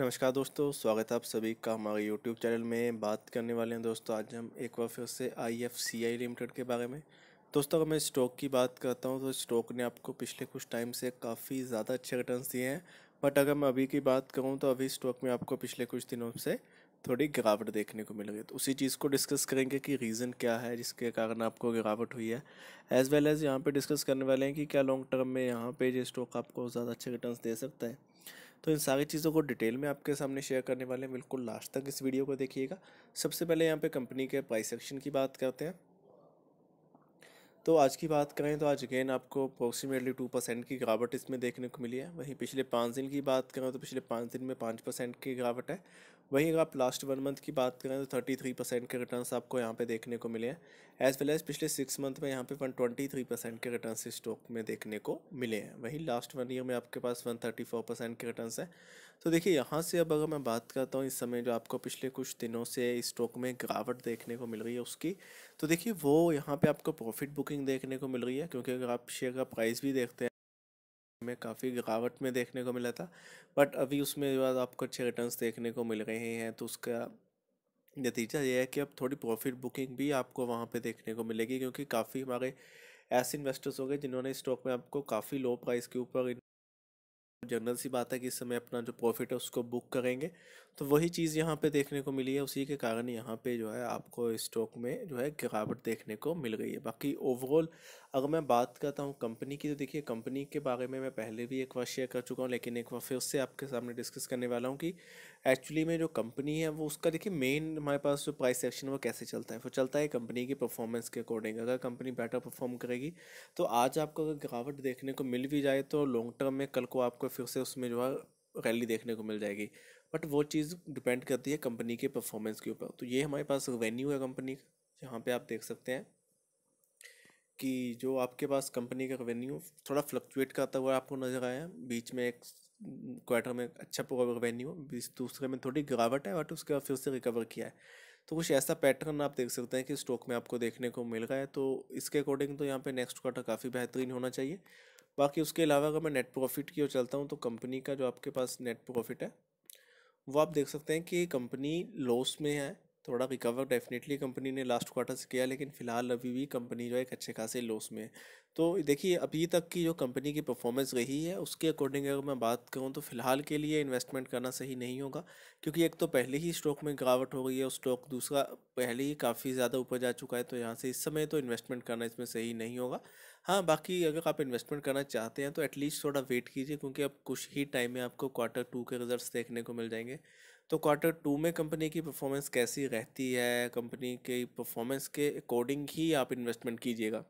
नमस्कार दोस्तों स्वागत है आप सभी का हमारे यूट्यूब चैनल में बात करने वाले हैं दोस्तों आज हम एक बार फिर से I F C I limited के बारे में दोस्तों अगर मैं स्टॉक की बात करता हूँ तो स्टॉक ने आपको पिछले कुछ टाइम से काफ़ी ज़्यादा अच्छे रिटर्न दिए हैं बट अगर मैं अभी की बात करूँ तो अभी स्टॉक में आपको पिछले कुछ दिनों से थोड़ी गिरावट देखने को मिल रही है तो उसी चीज़ को डिस्कस करेंगे कि रीज़न क्या है जिसके कारण आपको गिरावट हुई है एज़ वेल एज़ यहाँ पे डिस्कस करने वाले हैं कि क्या लॉन्ग टर्म में यहाँ पे जो स्टॉक आपको ज़्यादा अच्छे रिटर्न्स दे सकता है तो इन सारी चीज़ों को डिटेल में आपके सामने शेयर करने वाले हैं बिल्कुल लास्ट तक इस वीडियो को देखिएगा सबसे पहले यहाँ पे कंपनी के प्राइस एक्शन की बात करते हैं तो आज की बात करें तो आज अगेन आपको अप्रोक्सीमेटली टू परसेंट की गिरावट इसमें देखने को मिली है वहीं पिछले पाँच दिन की बात करें तो पिछले पाँच दिन में पाँच परसेंट की गिरावट है वहीं अगर आप लास्ट वन मंथ की बात करें तो थर्टी थ्री परसेंट के रिटर्न आपको यहाँ पे देखने को मिले हैं एज वेल एज पिछले सिक्स मंथ में यहाँ पे वन ट्वेंटी थ्री परसेंट के रिटर्न इस स्टॉक में देखने को मिले हैं वहीं लास्ट वन ईयर में आपके पास वन थर्टी फोर परसेंट के रिटर्न हैं तो देखिए यहाँ से अब अगर मैं बात करता हूँ इस समय जो आपको पिछले कुछ दिनों से स्टॉक में गिरावट देखने को मिल रही है उसकी तो देखिए वो यहाँ पर आपको प्रॉफिट बुकिंग देखने को मिल रही है क्योंकि अगर आप शेयर का प्राइस भी देखते हैं में काफ़ी गिरावट में देखने को मिला था बट अभी उसमें जो आपको अच्छे रिटर्न देखने को मिल रहे हैं तो उसका नतीजा यह है कि अब थोड़ी प्रॉफिट बुकिंग भी आपको वहाँ पे देखने को मिलेगी क्योंकि काफ़ी हमारे ऐसे इन्वेस्टर्स हो गए जिन्होंने स्टॉक में आपको काफ़ी लो प्राइस के ऊपर जनरल सी बात है कि इस समय अपना जो प्रॉफिट है उसको बुक करेंगे तो वही चीज़ यहाँ पे देखने को मिली है उसी के कारण यहाँ पे जो है आपको स्टॉक में जो है गिरावट देखने को मिल रही है बाकी ओवरऑल अगर मैं बात करता हूँ कंपनी की तो देखिए कंपनी के बारे में मैं पहले भी एक बार शेयर कर चुका हूँ लेकिन एक बार फिर उससे आपके सामने डिस्कस करने वाला हूँ कि एक्चुअली में जो कंपनी है वो उसका देखिए मेन हमारे पास जो प्राइस सेक्शन वो कैसे चलता है वो चलता है कंपनी की परफॉर्मेंस के अकॉर्डिंग अगर कंपनी बेटर परफॉर्म करेगी तो आज आपको अगर गिरावट देखने को मिल भी जाए तो लॉन्ग टर्म में कल को आपको फिर से उसमें जो है रैली देखने को मिल जाएगी बट वो चीज़ डिपेंड करती है कंपनी के परफॉर्मेंस के ऊपर तो ये हमारे पास रेवेन्यू है कंपनी का यहाँ पे आप देख सकते हैं कि जो आपके पास कंपनी का रेवेन्यू थोड़ा फ्लक्चुएट करता हुआ आपको नज़र आया बीच में एक क्वार्टर में अच्छा रेवेन्यू दूसरे में थोड़ी गिरावट है बट उसके बाद फिर से रिकवर किया है तो कुछ ऐसा पैटर्न आप देख सकते हैं कि स्टॉक में आपको देखने को मिल रहा है तो इसके अकॉर्डिंग तो यहाँ पे नेक्स्ट क्वार्टर काफ़ी बेहतरीन होना चाहिए बाकी उसके अलावा अगर मैं नेट प्रॉफिट की ओर चलता हूँ तो कंपनी का जो आपके पास नेट प्रॉफिट है वो आप देख सकते हैं कि कंपनी लॉस में है थोड़ा रिकवर डेफिनेटली कंपनी ने लास्ट क्वार्टर से किया लेकिन फ़िलहाल अभी भी कंपनी जो है एक अच्छे खासे लॉस में है तो देखिए अभी तक की जो कंपनी की परफॉर्मेंस रही है उसके अकॉर्डिंग अगर मैं बात करूँ तो फ़िलहाल के लिए इन्वेस्टमेंट करना सही नहीं होगा क्योंकि एक तो पहले ही स्टॉक में गिरावट हो गई है स्टॉक दूसरा पहले ही काफ़ी ज़्यादा ऊपर जा चुका है तो यहाँ से इस समय तो इन्वेस्टमेंट करना इसमें सही नहीं होगा हाँ बाकी अगर आप इन्वेस्टमेंट करना चाहते हैं तो एटलीस्ट थोड़ा वेट कीजिए क्योंकि अब कुछ ही टाइम में आपको क्वार्टर टू के रिजल्ट देखने को मिल जाएंगे तो क्वार्टर टू में कंपनी की परफॉर्मेंस कैसी रहती है कंपनी के परफॉर्मेंस के अकॉर्डिंग ही आप इन्वेस्टमेंट कीजिएगा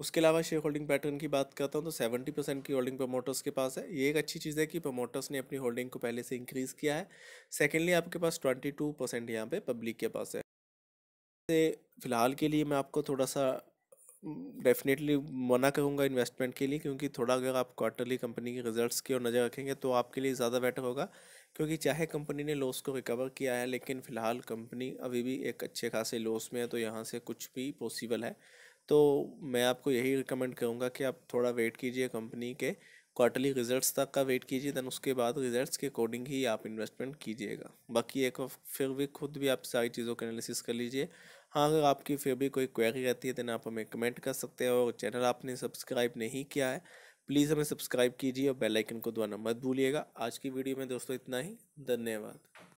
उसके अलावा शेयर होल्डिंग पैटर्न की बात करता हूँ तो सेवेंटी परसेंट की होल्डिंग प्रमोटर्स के पास है ये एक अच्छी चीज़ है कि प्रमोटर्स ने अपनी होल्डिंग को पहले से इंक्रीज़ किया है सेकेंडली आपके पास ट्वेंटी टू परसेंट यहाँ पर पब्लिक के पास है फ़िलहाल के लिए मैं आपको थोड़ा सा डेफिनेटली मना करूँगा इन्वेस्टमेंट के लिए क्योंकि थोड़ा अगर आप क्वार्टरली कंपनी के रिज़ल्ट की ओर नज़र रखेंगे तो आपके लिए ज़्यादा बेटर होगा क्योंकि चाहे कंपनी ने लॉस को रिकवर किया है लेकिन फ़िलहाल कंपनी अभी भी एक अच्छे खासे लॉस में है तो यहाँ से कुछ भी पॉसिबल है तो मैं आपको यही रिकमेंड करूँगा कि आप थोड़ा वेट कीजिए कंपनी के क्वार्टरली रिजल्ट्स तक का वेट कीजिए दैन उसके बाद रिजल्ट्स के अकॉर्डिंग ही आप इन्वेस्टमेंट कीजिएगा बाकी एक फिर भी खुद भी आप सारी चीज़ों का एनालिसिस कर लीजिए हाँ अगर आपकी फिर भी कोई क्वेरी रहती है दैन आप हमें कमेंट कर सकते हैं और चैनल आपने सब्सक्राइब नहीं किया है प्लीज़ हमें सब्सक्राइब कीजिए और बेल आइकन को दबाना मत भूलिएगा आज की वीडियो में दोस्तों इतना ही धन्यवाद